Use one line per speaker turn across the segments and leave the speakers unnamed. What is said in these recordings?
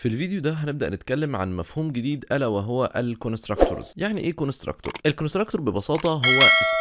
في الفيديو ده هنبدا نتكلم عن مفهوم جديد الا وهو الكونستراكتورز يعني ايه كونستراكتور الكونستراكتور ببساطه هو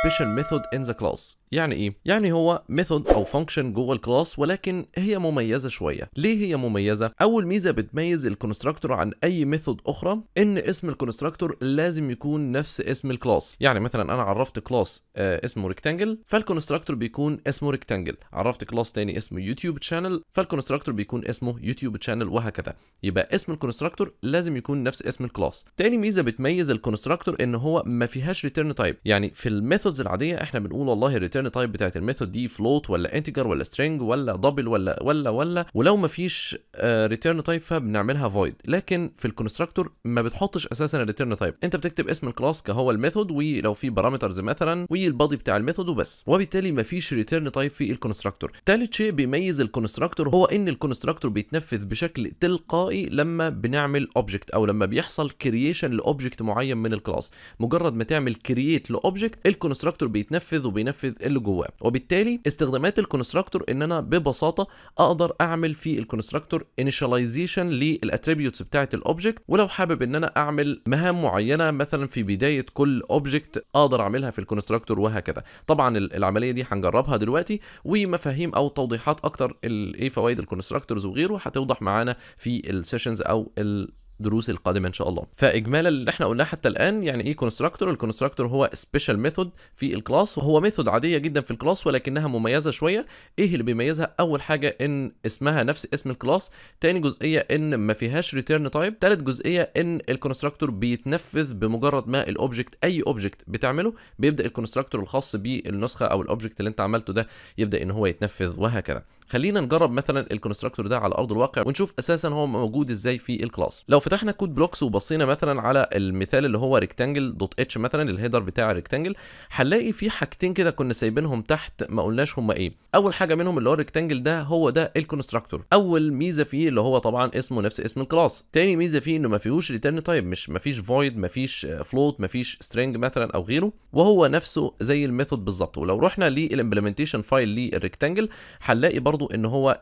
سبيشال ميثود ان ذا كلاس يعني ايه يعني هو ميثود او فانكشن جوه الكلاس ولكن هي مميزه شويه ليه هي مميزه اول ميزه بتميز الكونستراكتور عن اي ميثود اخرى ان اسم الكونستراكتور لازم يكون نفس اسم الكلاس يعني مثلا انا عرفت كلاس آه اسمه ريكتانجل فالكونستراكتور بيكون اسمه ريكتانجل عرفت كلاس تاني اسمه يوتيوب شانل فالكونستراكتور بيكون اسمه يوتيوب شانل وهكذا يبقى اسم الكونستراكتور لازم يكون نفس اسم الكلاس تاني ميزه بتميز الكونستراكتور ان هو ما فيهاش ريتيرن تايب يعني في الميثودز العاديه احنا بنقول والله الريتيرن تايب بتاعت الميثود دي فلوت ولا انتجر ولا سترينج ولا دبل ولا ولا ولا ولو ما فيش ريتيرن آه، تايب فبنعملها فويد لكن في الكونستراكتور ما بتحطش اساسا الريتيرن تايب انت بتكتب اسم الكلاس كهو الميثود ولو في بارامترز مثلا والبادي بتاع الميثود وبس وبالتالي ما فيش ريتيرن تايب في الكونستراكتور تالت شيء بيميز الكونستراكتور هو ان الكونستراكتور بيتنفذ بشكل تلقائي بنلاقي لما بنعمل اوبجكت او لما بيحصل كرييشن لاوبجكت معين من الكلاس مجرد ما تعمل كرييت لاوبجكت الكونستراكتور بيتنفذ وبينفذ اللي جواه وبالتالي استخدامات الكونستراكتور ان انا ببساطه اقدر اعمل في الكونستراكتور انيشاليزيشن للاتريبيوتس بتاعه الاوبجكت ولو حابب ان انا اعمل مهام معينه مثلا في بدايه كل اوبجكت اقدر اعملها في الكونستراكتور وهكذا طبعا العمليه دي هنجربها دلوقتي ومفاهيم او توضيحات اكتر ايه فوائد الكونستراكتورز وغيره هتوضح معانا في سيشنز او الدروس القادمه ان شاء الله فاجمالا اللي احنا قلناه حتى الان يعني ايه كونستراكتور الكونستراكتور هو سبيشال ميثود في الكلاس وهو ميثود عاديه جدا في الكلاس ولكنها مميزه شويه ايه اللي بيميزها اول حاجه ان اسمها نفس اسم الكلاس تاني جزئيه ان ما فيهاش ريتيرن تايب تالت جزئيه ان الكونستراكتور بيتنفذ بمجرد ما الاوبجكت اي اوبجكت بتعمله بيبدا الكونستراكتور الخاص بالنسخه او الاوبجكت اللي انت عملته ده يبدا ان هو يتنفذ وهكذا خلينا نجرب مثلا الكونستراكتور ده على ارض الواقع ونشوف اساسا هو موجود ازاي في الكلاس لو فتحنا كود بلوكس وبصينا مثلا على المثال اللي هو ريكتانجل دوت اتش مثلا الهيدر بتاع ريكتانجل هنلاقي في حاجتين كده كنا سايبينهم تحت ما قلناش هم ايه اول حاجه منهم اللي هو الريكتانجل ده هو ده الكونستراكتور اول ميزه فيه اللي هو طبعا اسمه نفس اسم الكلاس تاني ميزه فيه انه ما فيهوش ريتيرن تايب مش ما فيش فويد ما فيش فلوت ما فيش سترينج مثلا او غيره وهو نفسه زي الميثود بالظبط ولو رحنا للامبلمنتيشن فايل للريكتانجل هنلاقي برضه برضو ان هو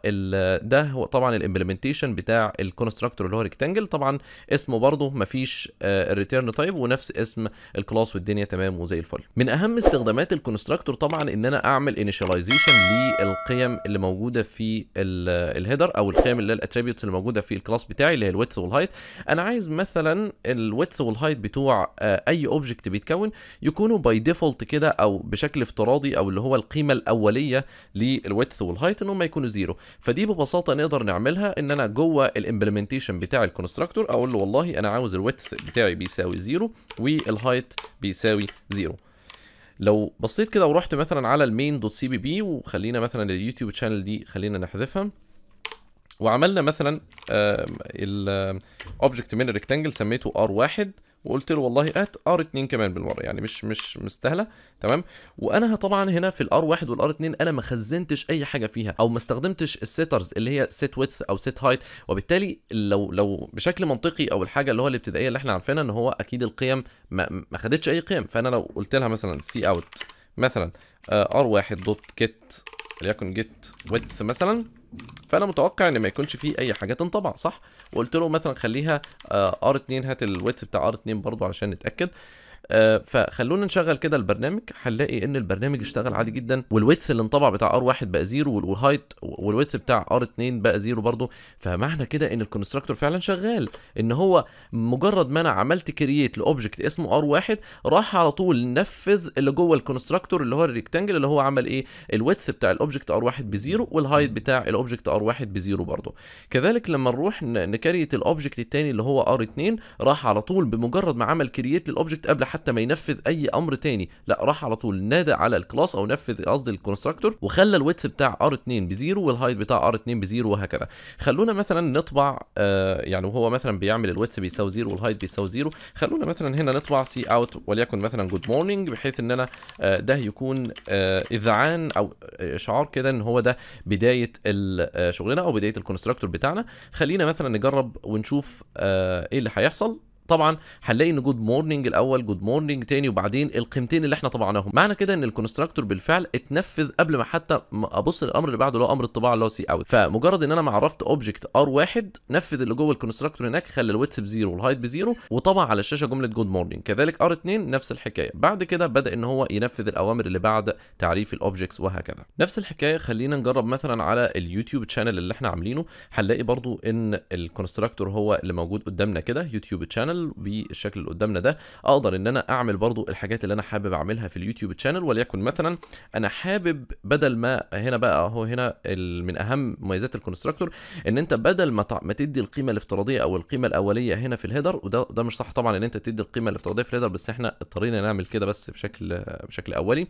ده هو طبعا الامبلمنتيشن بتاع الكونستراكتور اللي هو ريكتانجل طبعا اسمه برضو مفيش ريتيرن آه، تايب ونفس اسم الكلاس والدنيا تمام وزي الفل من اهم استخدامات الكونستراكتور طبعا ان انا اعمل انيشاليزيشن للقيم اللي موجوده في الهيدر او القيم اللي هي الاتريبيوتس اللي موجوده في الكلاس بتاعي اللي هي الويدث والهايت انا عايز مثلا الويدث والهايت بتوع آه، اي اوبجكت بيتكون يكونوا باي ديفولت كده او بشكل افتراضي او اللي هو القيمه الاوليه للويدث والهايت ان هم يكونوا زيرو فدي ببساطه نقدر نعملها ان انا جوه الامبلمنتيشن بتاع الكونستراكتور اقول له والله انا عاوز الويدث بتاعي بيساوي زيرو والهايت بيساوي زيرو لو بصيت كده ورحت مثلا على المين دوت سي بي بي وخلينا مثلا اليوتيوب شانل دي خلينا نحذفها وعملنا مثلا الاوبجكت من الريكتانجل سميته ار واحد وقلت له والله هات ار 2 كمان بالمره يعني مش مش مستاهله تمام وانا طبعا هنا في الار 1 والار 2 انا ما خزنتش اي حاجه فيها او ما استخدمتش السيترز اللي هي سيت ويث او سيت هايت وبالتالي لو لو بشكل منطقي او الحاجه اللي هو الابتدائيه اللي احنا عارفينها ان هو اكيد القيم ما, ما خدتش اي قيم فانا لو قلت لها مثلا سي اوت مثلا آه، ار 1 دوت جيت ليكن جيت ويدث مثلا فانا متوقع ان ما يكونش فيه اي حاجه تنطبع صح وقلت له مثلا خليها ار آه، 2 هات الويت بتاع ار 2 برضو علشان نتاكد آه، فخلونا نشغل كده البرنامج هنلاقي ان البرنامج اشتغل عادي جدا والويدث اللي انطبع بتاع ار1 بقى زيرو والهايت والويدث بتاع ار2 بقى زيرو برضه فمعنى كده ان الكونستراكتور فعلا شغال ان هو مجرد ما انا عملت كرييت لاوبجكت اسمه ار1 راح على طول نفذ اللي جوه الكونستراكتور اللي هو الريكتانجل اللي هو عمل ايه الويدث بتاع الاوبجكت ار1 بزيرو والهايت بتاع الاوبجكت ار1 بزيرو برضه كذلك لما نروح نكريت الاوبجكت الثاني اللي هو ار2 راح على طول بمجرد ما عمل كرييت للاوبجكت قبل حتى ما ينفذ اي امر تاني لا راح على طول نادى على الكلاس او نفذ قصدي الكونستراكتور وخلى الويدث بتاع ار 2 بزيرو والهايت بتاع ار 2 بزيرو وهكذا خلونا مثلا نطبع آه يعني وهو مثلا بيعمل الويدث بيساوي زيرو والهايت بيساوي زيرو خلونا مثلا هنا نطبع سي اوت وليكن مثلا جود مورنينج بحيث ان انا آه ده يكون آه اذعان او آه، اشعار كده ان هو ده بدايه آه، شغلنا او بدايه الكونستراكتور بتاعنا خلينا مثلا نجرب ونشوف آه، ايه اللي هيحصل طبعا هنلاقي ان جود مورنينج الاول جود مورنينج تاني وبعدين القيمتين اللي احنا طبعناهم معنى كده ان الكونستراكتور بالفعل اتنفذ قبل ما حتى ابص للامر اللي بعده اللي هو امر الطباعه اللي هو سي اوت فمجرد ان انا معرفت اوبجكت ار واحد نفذ اللي جوه الكونستراكتور هناك خلى الويتس بزيرو والهايت بزيرو وطبع على الشاشه جمله جود مورنينج كذلك ار 2 نفس الحكايه بعد كده بدا ان هو ينفذ الاوامر اللي بعد تعريف الاوبجكتس وهكذا نفس الحكايه خلينا نجرب مثلا على اليوتيوب تشانل اللي احنا عاملينه هنلاقي برضو ان الكونستراكتور هو اللي موجود قدامنا كده يوتيوب تشانل تشتغل بالشكل اللي قدامنا ده اقدر ان انا اعمل برضو الحاجات اللي انا حابب اعملها في اليوتيوب تشانل وليكن مثلا انا حابب بدل ما هنا بقى اهو هنا من اهم مميزات الكونستراكتور ان انت بدل ما ما تدي القيمه الافتراضيه او القيمه الاوليه هنا في الهيدر وده ده مش صح طبعا ان انت تدي القيمه الافتراضيه في الهيدر بس احنا اضطرينا نعمل كده بس بشكل بشكل اولي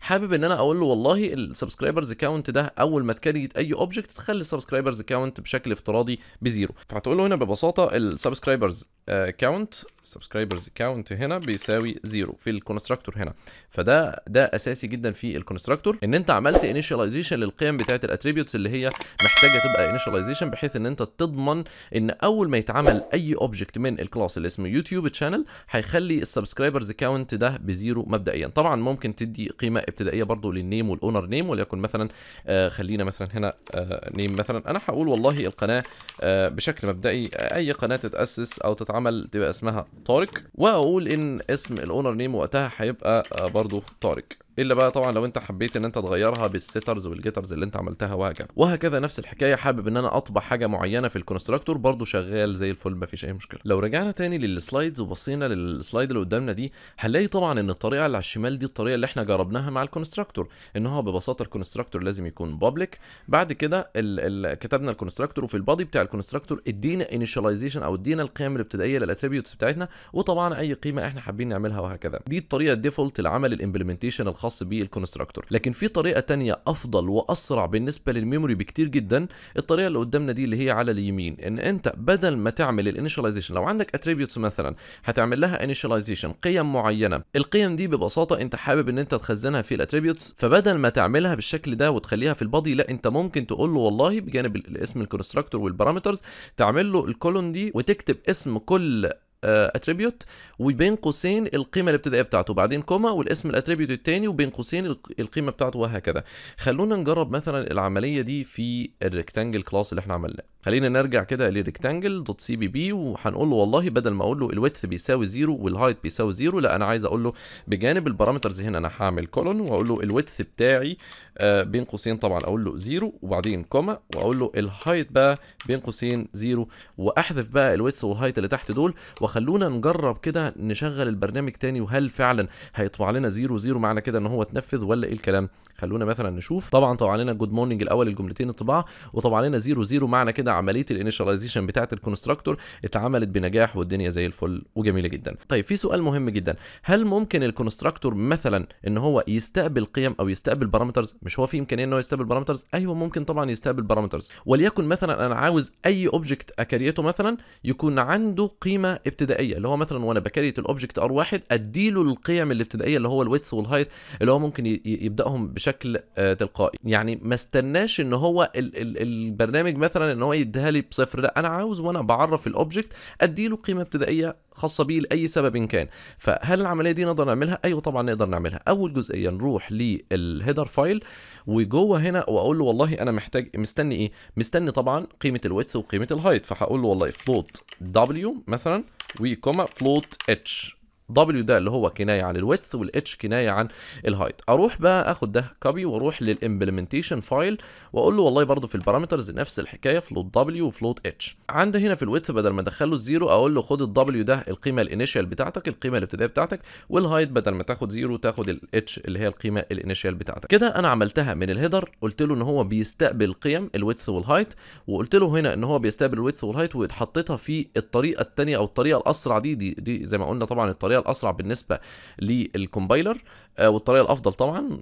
حابب ان انا اقول له والله السبسكرايبرز كاونت ده اول ما تكريت اي اوبجكت تخلي السبسكرايبرز كاونت بشكل افتراضي بزيرو فهتقول له هنا ببساطه السبسكرايبرز كاونت آه، كاونت سبسكرايبرز كاونت هنا بيساوي زيرو في الكونستراكتور هنا فده ده اساسي جدا في الكونستراكتور ان انت عملت انيشاليزيشن للقيم بتاعه الاتريبيوتس اللي هي محتاجه تبقى انيشاليزيشن بحيث ان انت تضمن ان اول ما يتعمل اي اوبجكت من الكلاس اللي اسمه يوتيوب تشانل هيخلي السبسكرايبرز كاونت ده بزيرو مبدئيا طبعا ممكن تدي قيمه ابتدائيه برضو للنيم والاونر نيم وليكن مثلا آه خلينا مثلا هنا آه نيم مثلا انا هقول والله القناه آه بشكل مبدئي آه، اي قناه تتاسس او تتعمل تبقى اسمها طارق واقول ان اسم الاونر نيم وقتها هيبقى آه، برضو طارق الا بقى طبعا لو انت حبيت ان انت تغيرها بالسترز والجيترز اللي انت عملتها وهكذا وهكذا نفس الحكايه حابب ان انا اطبع حاجه معينه في الكونستراكتور برضو شغال زي الفل مفيش اي مشكله لو رجعنا تاني للسلايدز وبصينا للسلايد اللي قدامنا دي هنلاقي طبعا ان الطريقه اللي على الشمال دي الطريقه اللي احنا جربناها مع الكونستراكتور ان هو ببساطه الكونستراكتور لازم يكون بابليك بعد كده ال ال كتبنا الكونستراكتور وفي البادي بتاع الكونستراكتور ادينا انيشاليزيشن او ادينا القيم الابتدائيه للاتريبيوتس بتاعتنا وطبعا اي قيمه احنا حابين نعملها وهكذا دي الطريقه الديفولت لعمل الامبلمنتيشن الخاص الخاص بالكونستراكتور لكن في طريقه تانية افضل واسرع بالنسبه للميموري بكتير جدا الطريقه اللي قدامنا دي اللي هي على اليمين ان انت بدل ما تعمل الانيشاليزيشن لو عندك اتريبيوتس مثلا هتعمل لها انيشاليزيشن قيم معينه القيم دي ببساطه انت حابب ان انت تخزنها في الاتريبيوتس فبدل ما تعملها بالشكل ده وتخليها في البادي لا انت ممكن تقول له والله بجانب الاسم الكونستراكتور والبارامترز تعمل له الكولون دي وتكتب اسم كل اتريبيوت آه، وبين قوسين القيمه الابتدائيه بتاعته بعدين كوما والاسم الاتريبيوت الثاني وبين قوسين القيمه بتاعته وهكذا خلونا نجرب مثلا العمليه دي في الريكتانجل كلاس اللي احنا عملناه خلينا نرجع كده لريكتانجل دوت سي بي بي وهنقول له والله بدل ما اقول له الويدث بيساوي زيرو والهايت بيساوي زيرو لا انا عايز اقول له بجانب البارامترز هنا انا هعمل كولون واقول له الويدث بتاعي آه، بين قوسين طبعا اقول له زيرو وبعدين كوما واقول له الهايت بقى بين قوسين زيرو واحذف بقى الويدث والهايت اللي تحت دول وخلونا نجرب كده نشغل البرنامج تاني وهل فعلا هيطبع لنا زيرو زيرو معنى كده ان هو اتنفذ ولا ايه الكلام خلونا مثلا نشوف طبعا طبع لنا جود مورنينج الاول الجملتين الطباعه وطبع لنا زيرو زيرو معنى كده عمليه الانيشاليزيشن بتاعه الكونستراكتور اتعملت بنجاح والدنيا زي الفل وجميله جدا طيب في سؤال مهم جدا هل ممكن الكونستراكتور مثلا ان هو يستقبل قيم او يستقبل بارامترز مش هو في امكانيه ان هو يستقبل بارامترز ايوه ممكن طبعا يستقبل بارامترز وليكن مثلا انا عاوز اي اوبجكت اكريته مثلا يكون عنده قيمه ابتدائيه اللي هو مثلا وانا بكريت الاوبجكت ار واحد اديله القيم الابتدائيه اللي هو الويث والهايت اللي هو ممكن يبداهم بشكل آه، تلقائي يعني ما استناش ان هو البرنامج مثلا ان هو يديها لي بصفر لا انا عاوز وانا بعرف الاوبجكت ادي له قيمه ابتدائيه خاصه بيه لاي سبب إن كان فهل العمليه دي نقدر نعملها ايوه طبعا نقدر نعملها اول جزئيه نروح للهيدر فايل وجوه هنا واقول له والله انا محتاج مستني ايه مستني طبعا قيمه الويدث وقيمه الهايت فهقول له والله فلوت دبليو مثلا وكوما فلوت اتش W ده اللي هو كناية عن الويدث والاتش كناية عن الهايت اروح بقى اخد ده كوبي واروح للامبلمنتيشن فايل واقول له والله برده في البارامترز نفس الحكايه فلوت دبليو وفلوت اتش عندي هنا في الويدث بدل ما ادخله الزيرو اقول له خد الدبليو ده القيمه الانيشال بتاعتك القيمه الابتدائيه بتاعتك والهايت بدل ما تاخد زيرو تاخد الاتش اللي هي القيمه الانيشال بتاعتك كده انا عملتها من الهيدر قلت له ان هو بيستقبل قيم الويدث والهايت وقلت له هنا ان هو بيستقبل الويدث والهايت وحطيتها في الطريقه الثانيه او الطريقه الاسرع دي دي, دي زي ما قلنا طبعا الطريقه الطريقه الاسرع بالنسبه للكومبايلر آه، والطريقه الافضل طبعا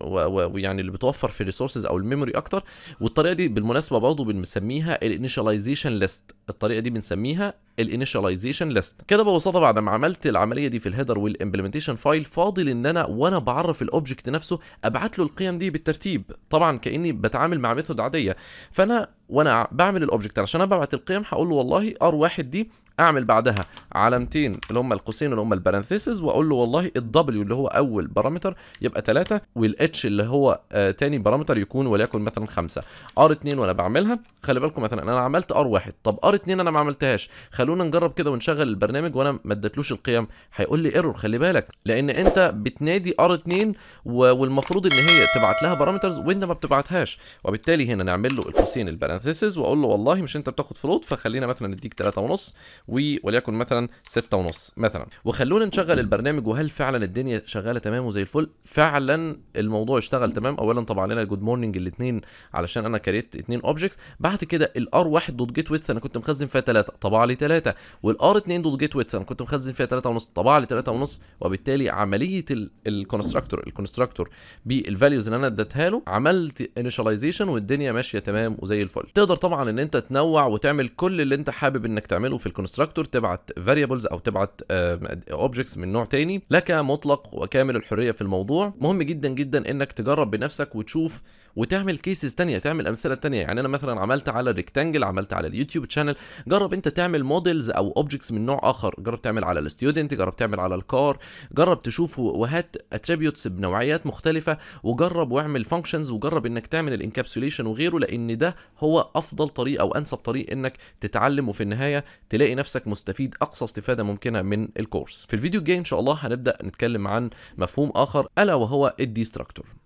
ويعني اللي بتوفر في الريسورسز او الميموري اكتر والطريقه دي بالمناسبه برضه بنسميها الانيشاليزيشن ليست الطريقه دي بنسميها الانيشاليزيشن ليست كده ببساطه بعد ما عملت العمليه دي في الهيدر والامبلمنتيشن فايل فاضل ان انا وانا بعرف الاوبجكت نفسه ابعت له القيم دي بالترتيب طبعا كاني بتعامل مع ميثود عاديه فانا وانا بعمل الاوبجكت عشان انا ببعت القيم هقول له والله ار1 دي اعمل بعدها علامتين اللي هم القوسين اللي هم البارانثيسز واقول له والله الدبليو اللي هو اول بارامتر يبقى 3 والاتش اللي هو آه بارامتر يكون وليكن مثلا 5 ار 2 وانا بعملها خلي بالكم مثلا انا عملت ار 1 طب ار 2 انا ما عملتهاش خلونا نجرب كده ونشغل البرنامج وانا ما ادتلوش القيم هيقول لي ايرور خلي بالك لان انت بتنادي ار 2 والمفروض ان هي تبعت لها بارامترز وانت ما بتبعتهاش وبالتالي هنا نعمل له القوسين البارانثيسز واقول له والله مش انت بتاخد فلوت فخلينا مثلا نديك 3 ونص وليكن مثلا 6 ونص مثلا وخلونا نشغل البرنامج وهل فعلا الدنيا شغاله تمام وزي الفل فعلا الموضوع اشتغل تمام اولا طبعا لنا جود مورنينج الاثنين علشان انا كريت اثنين اوبجكتس بعد كده الار 1 دوت جيت ويث انا كنت مخزن فيها 3 طبع لي 3 والار 2 دوت جيت ويث انا كنت مخزن فيها 3 ونص طبع لي 3 ونص وبالتالي عمليه الكونستراكتور الكونستراكتور بالفاليوز اللي انا اديتها له عملت انيشاليزيشن والدنيا ماشيه تمام وزي الفل تقدر طبعا ان انت تنوع وتعمل كل اللي انت حابب انك تعمله في الكونستراكتور كونستراكتور تبعت فاريبلز او تبعت اوبجكتس من نوع تاني لك مطلق وكامل الحريه في الموضوع مهم جدا جدا انك تجرب بنفسك وتشوف وتعمل كيسز تانية تعمل امثله تانية يعني انا مثلا عملت على الريكتانجل عملت على اليوتيوب تشانل جرب انت تعمل موديلز او اوبجكتس من نوع اخر جرب تعمل على الستودنت جرب تعمل على الكار جرب تشوف وهات اتريبيوتس بنوعيات مختلفه وجرب واعمل فانكشنز وجرب انك تعمل الانكابسوليشن وغيره لان ده هو افضل طريق او انسب طريق انك تتعلم وفي النهايه تلاقي نفسك مستفيد اقصى استفاده ممكنه من الكورس في الفيديو الجاي ان شاء الله هنبدا نتكلم عن مفهوم اخر الا وهو الديستراكتور